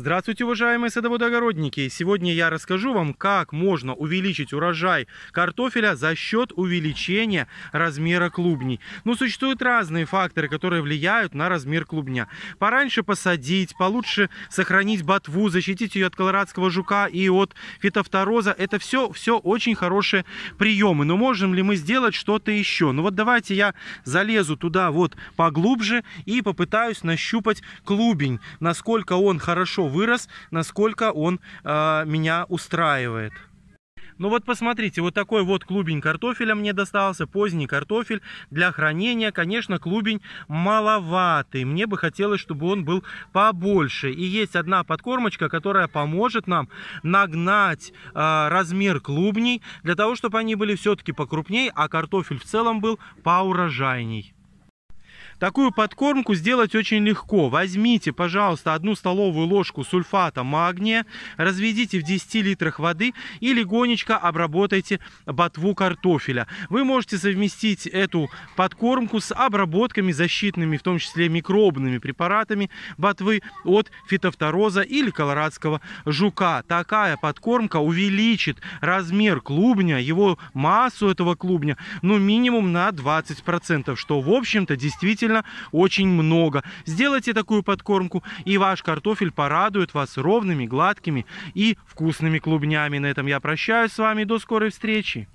Здравствуйте, уважаемые садоводогородники! Сегодня я расскажу вам, как можно увеличить урожай картофеля за счет увеличения размера клубней. Ну, существуют разные факторы, которые влияют на размер клубня. Пораньше посадить, получше сохранить ботву, защитить ее от колорадского жука и от фитофтороза. Это все, все очень хорошие приемы. Но можем ли мы сделать что-то еще? Ну вот давайте я залезу туда вот поглубже и попытаюсь нащупать клубень, насколько он хорошо вырос, насколько он э, меня устраивает. Ну вот посмотрите, вот такой вот клубень картофеля мне достался, поздний картофель для хранения. Конечно, клубень маловатый, мне бы хотелось, чтобы он был побольше. И есть одна подкормочка, которая поможет нам нагнать э, размер клубней, для того, чтобы они были все-таки покрупнее, а картофель в целом был поурожайней. Такую подкормку сделать очень легко. Возьмите, пожалуйста, одну столовую ложку сульфата магния, разведите в 10 литрах воды и легонечко обработайте ботву картофеля. Вы можете совместить эту подкормку с обработками защитными, в том числе микробными препаратами ботвы от фитофтороза или колорадского жука. Такая подкормка увеличит размер клубня, его массу этого клубня, ну минимум на 20%, что в общем-то действительно действительно очень много. Сделайте такую подкормку, и ваш картофель порадует вас ровными, гладкими и вкусными клубнями. На этом я прощаюсь с вами. До скорой встречи!